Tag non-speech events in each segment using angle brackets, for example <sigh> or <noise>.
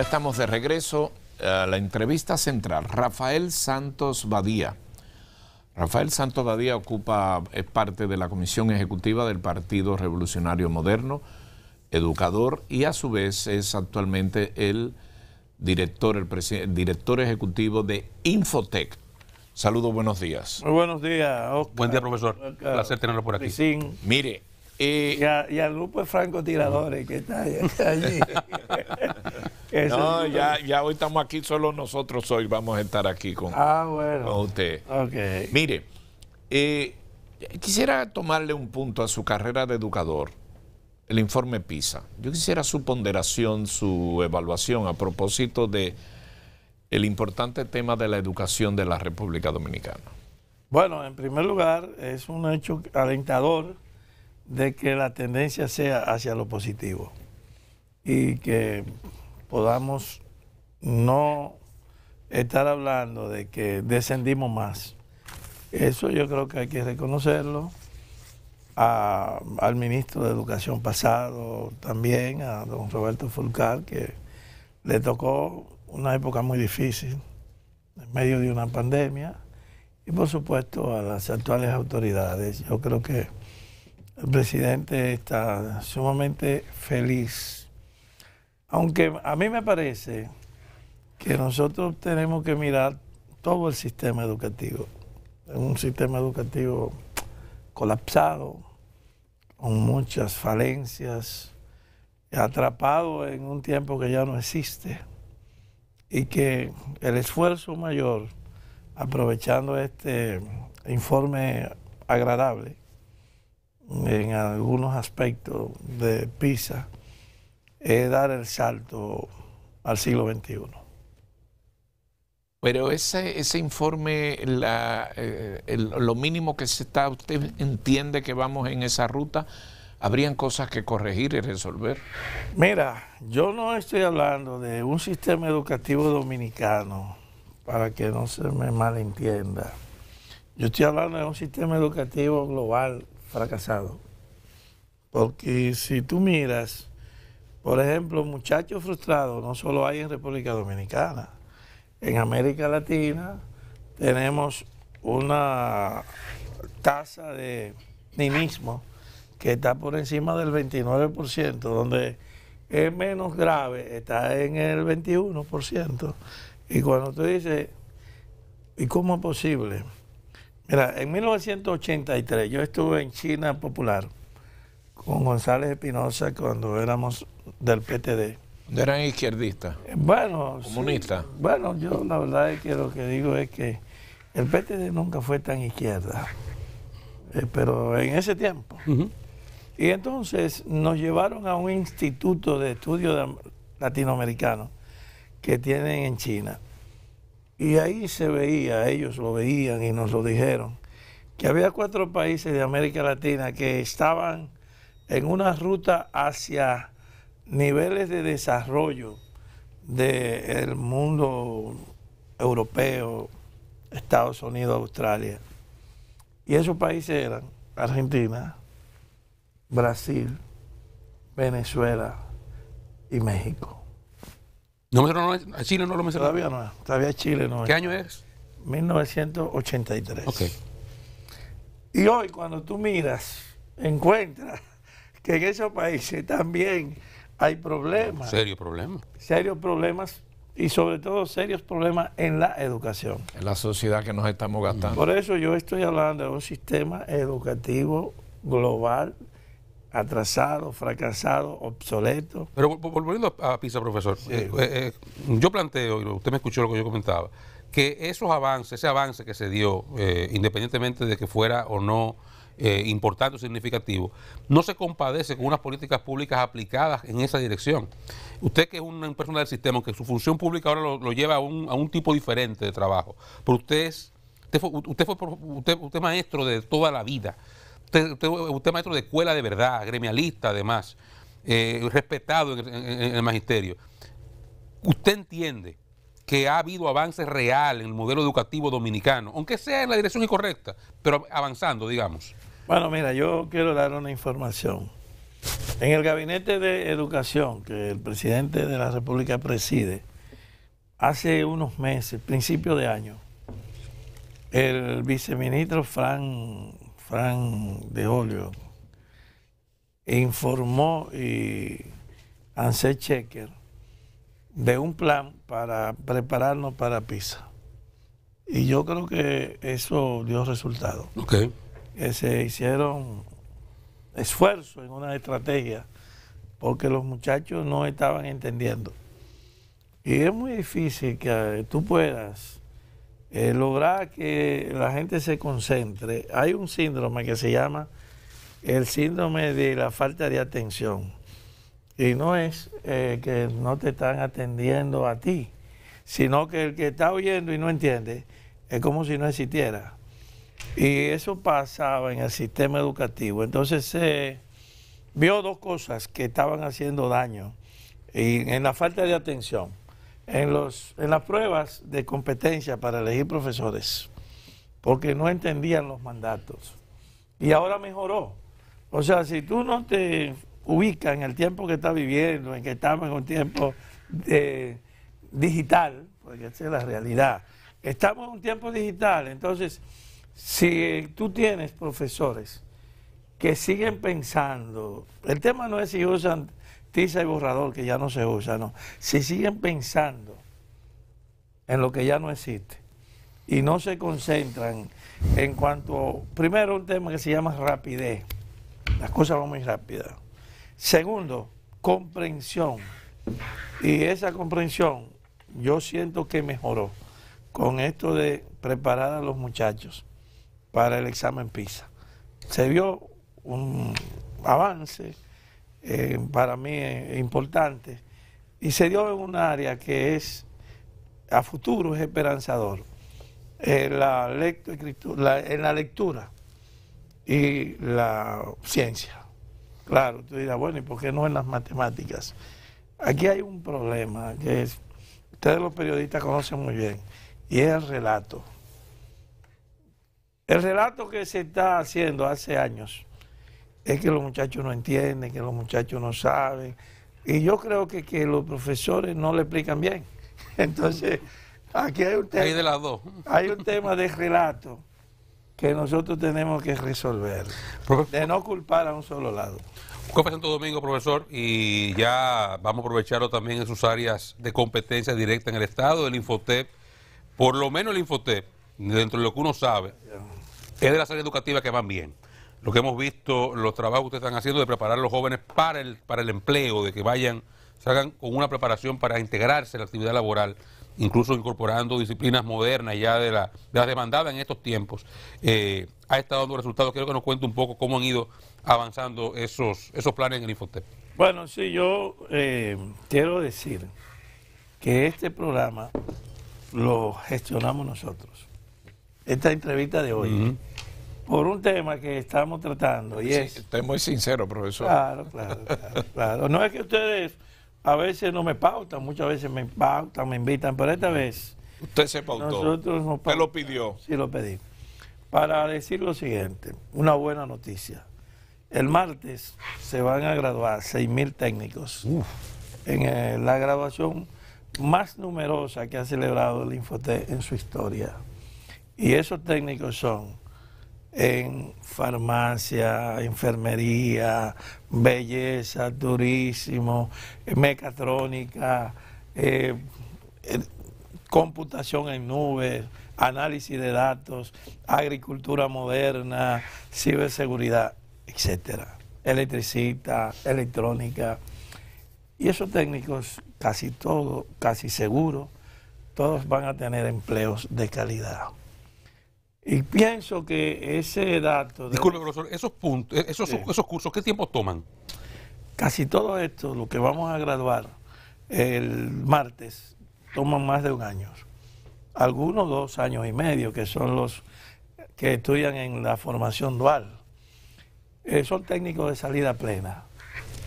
ya estamos de regreso a la entrevista central. Rafael Santos Badía. Rafael Santos Badía ocupa, es parte de la Comisión Ejecutiva del Partido Revolucionario Moderno, educador y a su vez es actualmente el director, el, director ejecutivo de Infotec. Saludos, buenos días. buenos días, Buen día, profesor. Un Placer tenerlo por aquí. Mire, eh, y, y, al grupo de francotiradores que está allí. <laughs> no, ya, hoy estamos aquí, solo nosotros hoy vamos a estar aquí con, ah, usted. Mire, eh, quisiera tomarle un punto a su carrera de educador, el informe PISA. Yo quisiera su ponderación, su evaluación a propósito de el importante tema de la educación de la República Dominicana. Bueno, en primer lugar, es un hecho alentador de que la tendencia sea hacia lo positivo y que podamos no estar hablando de que descendimos más. Eso yo creo que hay que reconocerlo al ministro de Educación pasado también, a don Roberto Fulcar, que le tocó una época muy difícil, en medio de una pandemia, y por supuesto a las actuales autoridades. Yo creo que el presidente está sumamente feliz aunque a mí me parece que nosotros tenemos que mirar todo el sistema educativo. Un sistema educativo colapsado, con muchas falencias, atrapado en un tiempo que ya no existe y que el esfuerzo mayor, aprovechando este informe agradable en algunos aspectos de PISA, dar el salto al siglo XXI. Pero ese, ese informe, eh, lo mínimo que se está, usted entiende que vamos en esa ruta, habrían cosas que corregir y resolver. Mira, yo no estoy hablando de un sistema educativo dominicano, para que no se me malentienda. Yo estoy hablando de un sistema educativo global fracasado. Porque si tú miras por ejemplo, muchachos frustrados no solo hay en República Dominicana. En América Latina tenemos una tasa de ninismo que está por encima del 29%, donde es menos grave, está en el 21%. Y cuando tú dices, ¿y cómo es posible? Mira, en 1983 yo estuve en China Popular con González Espinosa cuando éramos del PTD. ¿Eran izquierdistas? Bueno, comunistas. bueno, yo la verdad es que lo que digo es que el PTD nunca fue tan izquierda, eh, pero en ese tiempo. Y entonces nos llevaron a un instituto de estudio latinoamericano que tienen en China. Y ahí se veía, ellos lo veían y nos lo dijeron, que había cuatro países de América Latina que estaban en una ruta hacia niveles de desarrollo del mundo europeo, Estados Unidos, Australia. Y esos países eran Argentina, Brasil, Venezuela y México. No, no, no Chile no lo mencionó. Todavía no, todavía Chile no. ¿Qué año es? 1983. Okay. Y hoy cuando tú miras, encuentras que en esos países también hay problemas. Serios problemas. Serios problemas y sobre todo serios problemas en la educación. En la sociedad que nos estamos gastando. Por eso yo estoy hablando de un sistema educativo global atrasado, fracasado, obsoleto. Pero volviendo a PISA, profesor, eh, eh, eh, yo planteo, y usted me escuchó lo que yo comentaba, que esos avances, ese avance que se dio, independientemente de que fuera o no eh, importante o significativo, no se compadece con unas políticas públicas aplicadas en esa dirección. Usted que es una persona del sistema, que su función pública ahora lo, lleva a un, tipo diferente de trabajo, pero usted es, usted fue, usted maestro de toda la vida, usted, es maestro de escuela de verdad, gremialista además, eh, respetado en, el magisterio. ¿Usted entiende que ha habido avance real en el modelo educativo dominicano, aunque sea en la dirección incorrecta, pero avanzando, digamos? Bueno, mira, yo quiero dar una información. En el gabinete de educación que el presidente de la República preside, hace unos meses, principio de año, el viceministro Fran, de Olio informó a Ansel Checker de un plan para prepararnos para PISA. Y yo creo que eso dio resultado. Okay que se hicieron esfuerzo en una estrategia porque los muchachos no estaban entendiendo. Y es muy difícil que eh, tú puedas eh, lograr que la gente se concentre. Hay un síndrome que se llama el síndrome de la falta de atención. Y no es eh, que no te están atendiendo a ti, sino que el que está oyendo y no entiende es como si no existiera. Y eso pasaba en el sistema educativo. Entonces se vio dos cosas que estaban haciendo daño y en la falta de atención. En, los, en las pruebas de competencia para elegir profesores, porque no entendían los mandatos. Y ahora mejoró. O sea, si tú no te ubicas en el tiempo que estás viviendo, en que estamos en un tiempo de, digital, porque esa es la realidad, estamos en un tiempo digital, entonces si tú tienes profesores que siguen pensando, el tema no es si usan tiza y borrador, que ya no se usa, no. Si siguen pensando en lo que ya no existe y no se concentran en cuanto, primero, un tema que se llama rapidez, las cosas van muy rápidas. Segundo, comprensión. Y esa comprensión yo siento que mejoró con esto de preparar a los muchachos para el examen PISA. Se vio un avance eh, para mí eh, importante y se dio en un área que es a futuro es esperanzador. En eh, la, en la lectura y la ciencia. Claro, tú dirás, bueno, ¿y por qué no en las matemáticas? Aquí hay un problema que es, ustedes los periodistas conocen muy bien, y es el relato. El relato que se está haciendo hace años es que los muchachos no entienden, que los muchachos no saben. Y yo creo que, los profesores no le explican bien. <laughs> Entonces, aquí hay un tema. Hay de las dos. Hay un tema de relato que nosotros tenemos que resolver. De no culpar a un solo lado. Copa Santo Domingo, profesor, y ya vamos a aprovecharlo también en sus áreas de competencia directa en el Estado, el Infotep, por lo menos el Infotep, dentro de lo que uno sabe, es de las áreas educativas que van bien. Lo que hemos visto, los trabajos que ustedes están haciendo de preparar a los jóvenes para el, para el empleo, de que vayan, salgan con una preparación para integrarse en la actividad laboral, incluso incorporando disciplinas modernas ya de, la, de las demandadas en estos tiempos, eh, ha estado dando resultados. Quiero que nos cuente un poco cómo han ido avanzando esos, esos planes en el Infotep. Bueno, sí, yo eh, quiero decir que este programa lo gestionamos nosotros. Esta entrevista de hoy por un tema que estamos tratando. Y es, estoy muy sincero, profesor. Claro, claro, claro, No es que ustedes a veces no me pautan, muchas veces me pautan, me invitan, pero esta vez... Usted se pautó. Nosotros nos pautamos, Usted lo pidió. Sí, lo pedí. Para decir lo siguiente, una buena noticia. El martes se van a graduar 6.000 técnicos en eh, la graduación más numerosa que ha celebrado el Infotec en su historia. Y esos técnicos son en farmacia, enfermería, belleza, turismo, mecatrónica, eh, eh, computación en nubes, análisis de datos, agricultura moderna, ciberseguridad, etcétera, electricista, electrónica. Y esos técnicos, casi todos, casi seguro, todos van a tener empleos de calidad. Y pienso que ese dato... De... Disculpe, profesor, esos puntos, eh, esos, esos cursos, ¿qué tiempo toman? Casi todo esto, lo que vamos a graduar el martes, toman más de un año. Algunos dos años y medio, que son los que estudian en la formación dual. Eh, son técnicos de salida plena.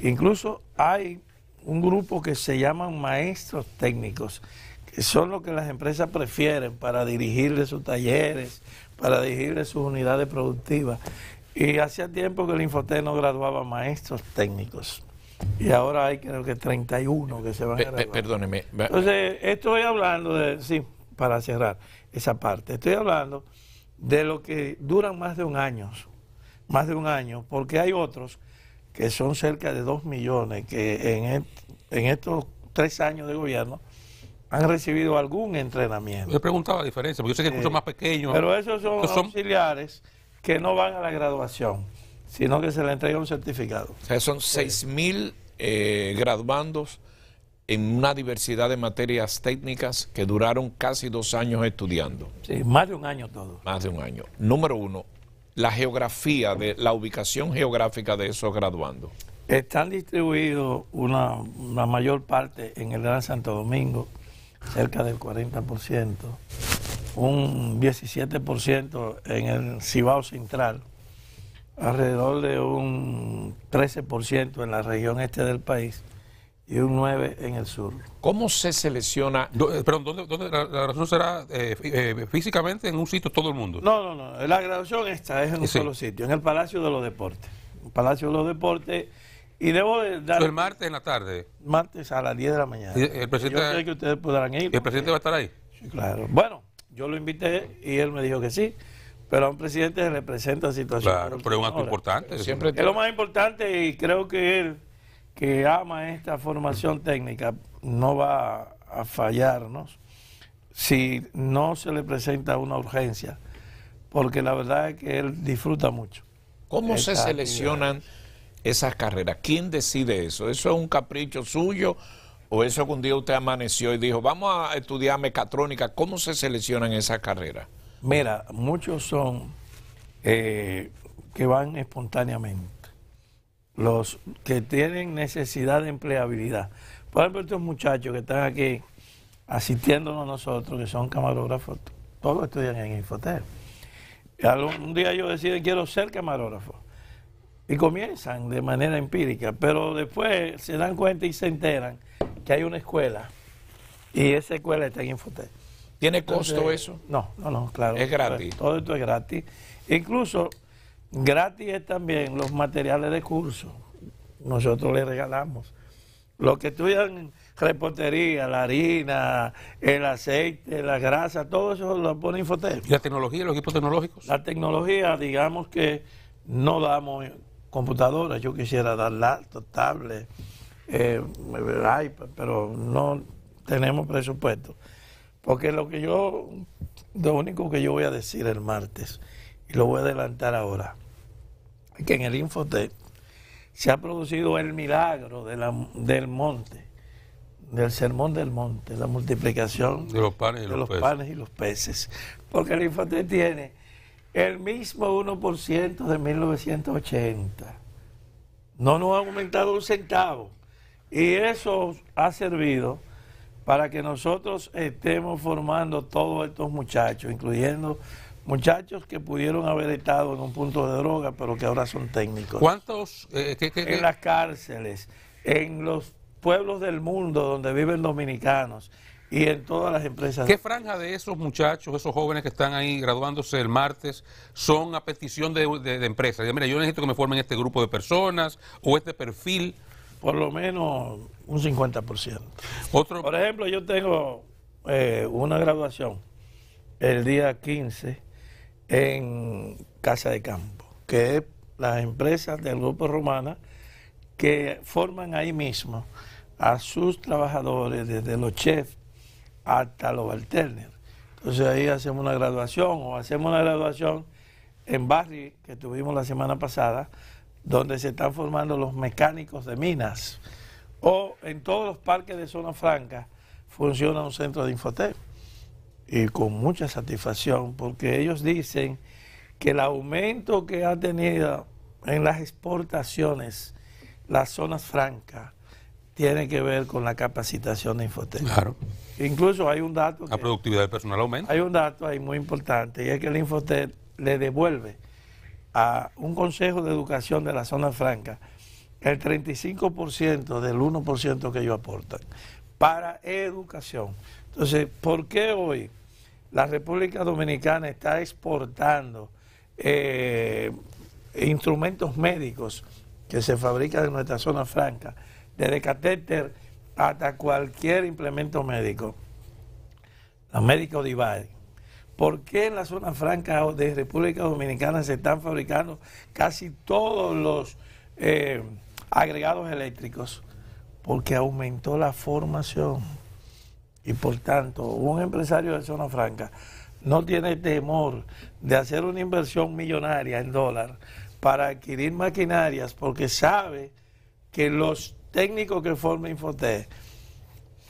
Incluso hay un grupo que se llaman maestros técnicos, que son lo que las empresas prefieren para dirigirle sus talleres, para dirigirle sus unidades productivas. Y hacía tiempo que el Infoteno no graduaba maestros técnicos. Y ahora hay creo que 31 que se van a graduar. Perdóneme. Entonces, estoy hablando de, sí, para cerrar esa parte, estoy hablando de lo que duran más de un año, más de un año, porque hay otros que son cerca de 2 millones que en, en estos tres años de gobierno han recibido algún entrenamiento. Yo preguntaba la diferencia, porque yo sé que hay más pequeños. Pero esos pues son, auxiliares que no van a la graduación, sino que se le entrega un certificado. O sea, son 6.000 mil eh, graduandos en una diversidad de materias técnicas que duraron casi dos años estudiando. Sí, más de un año todo. Más de un año. Número uno, la geografía, de la ubicación geográfica de esos graduandos. Están distribuidos una, mayor parte en el Gran Santo Domingo, cerca del 40%, un 17% en el Cibao Central, alrededor de un 13% en la región este del país y un 9 en el sur. ¿Cómo se selecciona? Eh, perdón, ¿dónde, la, graduación será eh, eh, físicamente en un sitio todo el mundo? No, no, no. La graduación está es en un solo sitio, en el Palacio de los Deportes. El Palacio de los Deportes y debo dar... el martes en la tarde. Martes a las 10 de la mañana. El, presidente, que ustedes podrán ir. ¿El presidente va a estar ahí? claro. Bueno, yo lo invité y él me dijo que sí. Pero a un presidente se le presenta situación. Claro, pero es un acto importante. es lo más importante y creo que él, que ama esta formación técnica, no va a fallarnos si no se le presenta una urgencia. Porque la verdad es que él disfruta mucho. ¿Cómo se seleccionan? esas carreras? ¿Quién decide eso? ¿Eso es un capricho suyo o eso que un día usted amaneció y dijo, vamos a estudiar mecatrónica? ¿Cómo se seleccionan esas carreras? Mira, muchos son eh, que van espontáneamente. Los que tienen necesidad de empleabilidad. Por ejemplo, estos muchachos que están aquí asistiéndonos nosotros, que son camarógrafos, todos estudian en Infotel. Un día yo decido quiero ser camarógrafo. Y comienzan de manera empírica, pero después se dan cuenta y se enteran que hay una escuela y esa escuela está en Infotec. ¿Tiene costo eso? No, no, no, claro. Es gratis. Todo esto es gratis. Incluso gratis es también los materiales de curso. Nosotros les regalamos. Lo que estudian repostería, la harina, el aceite, la grasa, todo eso lo pone Infotec. ¿Y la tecnología, los equipos tecnológicos? La tecnología, digamos que no damos computadora, yo quisiera dar laptop, tablet, eh, iPad, pero no tenemos presupuesto. Porque lo que yo, lo único que yo voy a decir el martes, y lo voy a adelantar ahora, es que en el Infotec se ha producido el milagro de del monte, del sermón del monte, la multiplicación de los panes y, los, los y los peces. Porque el Infotec tiene el mismo 1% de 1980. No nos ha aumentado un centavo. Y eso ha servido para que nosotros estemos formando todos estos muchachos, incluyendo muchachos que pudieron haber estado en un punto de droga, pero que ahora son técnicos. ¿Cuántos? Eh, en las cárceles, en los pueblos del mundo donde viven dominicanos, y en todas las empresas. ¿Qué franja de esos muchachos, esos jóvenes que están ahí graduándose el martes, son a petición de, de empresas? Mira, yo necesito que me formen este grupo de personas o este perfil. Por lo menos un 50%. ¿Otro? Por ejemplo, yo tengo eh, una graduación el día 15 en Casa de Campo, que es las empresas del Grupo Romana que forman ahí mismo a sus trabajadores, desde los chefs hasta los alterner. Entonces ahí hacemos una graduación o hacemos una graduación en Barry que tuvimos la semana pasada, donde se están formando los mecánicos de minas. O en todos los parques de zona franca funciona un centro de infotel. Y con mucha satisfacción, porque ellos dicen que el aumento que ha tenido en las exportaciones las zonas francas tiene que ver con la capacitación de Infotec. Claro. Incluso hay un dato... La productividad del personal aumenta. Hay un dato ahí muy importante y es que el Infotec le devuelve a un consejo de educación de la zona franca el 35% del 1% que ellos aportan para educación. Entonces, ¿por qué hoy la República Dominicana está exportando eh, instrumentos médicos que se fabrican en nuestra zona franca? desde catéter hasta cualquier implemento médico, los médicos dividen. ¿Por qué en la zona franca de República Dominicana se están fabricando casi todos los eh, agregados eléctricos? Porque aumentó la formación. Y por tanto, un empresario de zona franca no tiene temor de hacer una inversión millonaria en dólar para adquirir maquinarias porque sabe que los técnico que forma Infotec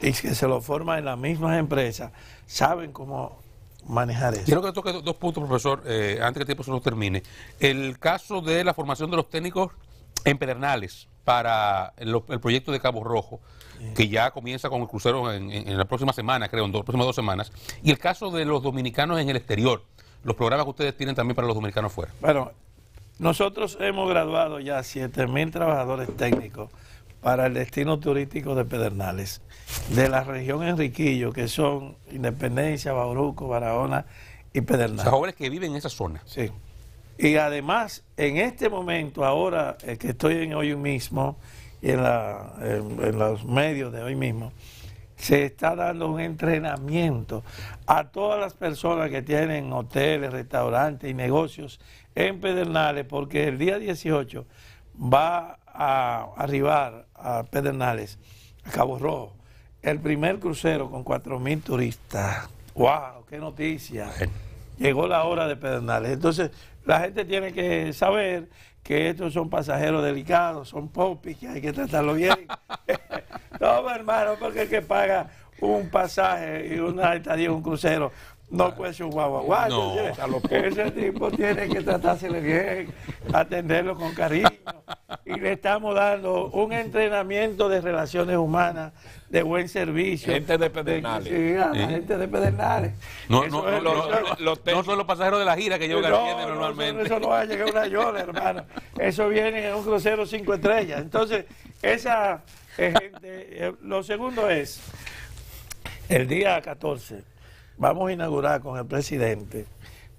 y que se lo forman en las mismas empresas, saben cómo manejar eso. Quiero que toque dos puntos, profesor, eh, antes que el tiempo se nos termine. El caso de la formación de los técnicos en Pedernales para el, proyecto de Cabo Rojo, que ya comienza con el crucero en, la próxima semana, creo, en las próximas dos semanas, y el caso de los dominicanos en el exterior, los programas que ustedes tienen también para los dominicanos fuera. Bueno, nosotros hemos graduado ya 7.000 trabajadores técnicos para el destino turístico de Pedernales, de la región Enriquillo, que son Independencia, Bauruco, Barahona y Pedernales. Los jóvenes que viven en esa zona. Sí. Y además, en este momento, ahora eh, que estoy en hoy mismo, y en, los medios de hoy mismo, se está dando un entrenamiento a todas las personas que tienen hoteles, restaurantes y negocios en Pedernales, porque el día 18 va a arribar a Pedernales, a Cabo Rojo, el primer crucero con 4.000 turistas. ¡Wow! ¡Qué noticia! Llegó la hora de Pedernales. Entonces, la gente tiene que saber que estos son pasajeros delicados, son popis, que hay que tratarlo bien. <laughs> <laughs> no, hermano, porque el que paga un pasaje y una estadía, un crucero, no ser un guaguaguá, A lo que ese tipo tiene que tratarse bien, atenderlo con cariño. Y le estamos dando un entrenamiento de relaciones humanas, de buen servicio. Gente de Pedernales. sí, ¿Eh? gente de Pedernales. No, no, no, son los pasajeros de la gira que llegan la normalmente. eso no va a llegar una llora, hermano. Eso viene en un crucero cinco estrellas. Entonces, esa eh, gente. Eh, lo segundo es, el día 14 vamos a inaugurar con el presidente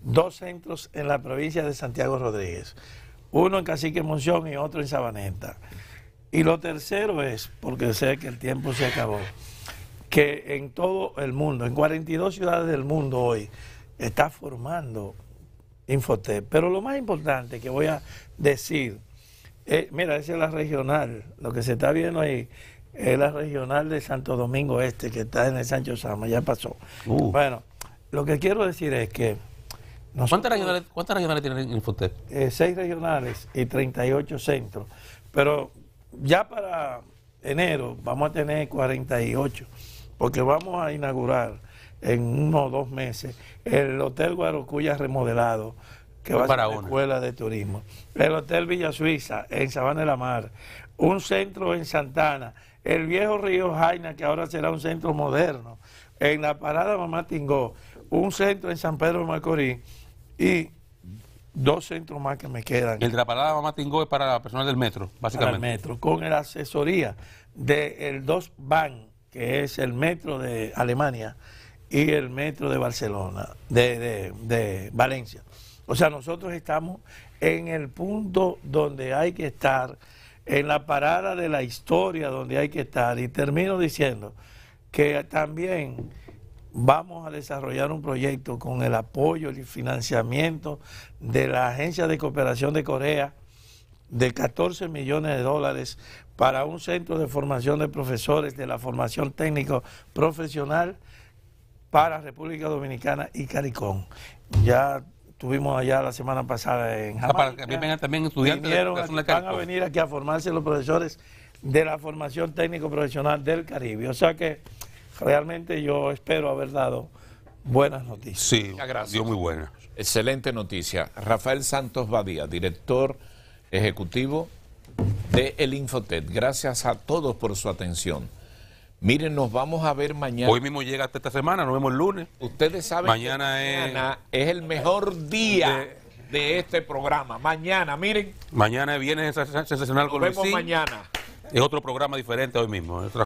dos centros en la provincia de Santiago Rodríguez, uno en Cacique Monción y otro en Sabaneta. Y lo tercero es, porque sé que el tiempo se acabó, que en todo el mundo, en 42 ciudades del mundo hoy, está formando Infotep. Pero lo más importante que voy a decir, eh, mira, esa es la regional, lo que se está viendo ahí es la regional de Santo Domingo Este, que está en el Sancho Sama, ya pasó. Uh. Bueno, lo que quiero decir es que... ¿Cuántas regionales, ¿Cuántas regionales tiene el Eh, seis regionales y 38 centros. Pero ya para enero vamos a tener 48, porque vamos a inaugurar en uno o dos meses el Hotel Guarocuya remodelado, que va a ser una. escuela de turismo. El Hotel Villa Suiza en Sabana de la Mar, un centro en Santana el viejo río Jaina, que ahora será un centro moderno, en la parada Mamá Tingó, un centro en San Pedro de Macorís y dos centros más que me quedan. El de la parada Mamá Tingó es para personal del metro, básicamente. Para el metro, con la asesoría del de 2BAN, que es el metro de Alemania y el metro de Barcelona, de, de, de Valencia. O sea, nosotros estamos en el punto donde hay que estar en la parada de la historia donde hay que estar. Y termino diciendo que también vamos a desarrollar un proyecto con el apoyo y financiamiento de la Agencia de Cooperación de Corea de 14 millones de dólares para un centro de formación de profesores de la formación técnico profesional para República Dominicana y CARICOM. Ya Estuvimos allá la semana pasada en ah, Jamaica. también estudiantes vinieron, Van a venir aquí a formarse los profesores de la formación técnico-profesional del Caribe. O sea que realmente yo espero haber dado buenas noticias. Sí, dio muy buenas. Excelente noticia. Rafael Santos Badía, director ejecutivo de El Infotet. Gracias a todos por su atención. Miren, nos vamos a ver mañana. Hoy mismo llega hasta esta semana, nos vemos el lunes. Ustedes saben mañana que mañana es... el mejor día de... este programa. Mañana, miren. Mañana viene sensacional nos Nos vemos mañana. Es otro programa diferente hoy mismo.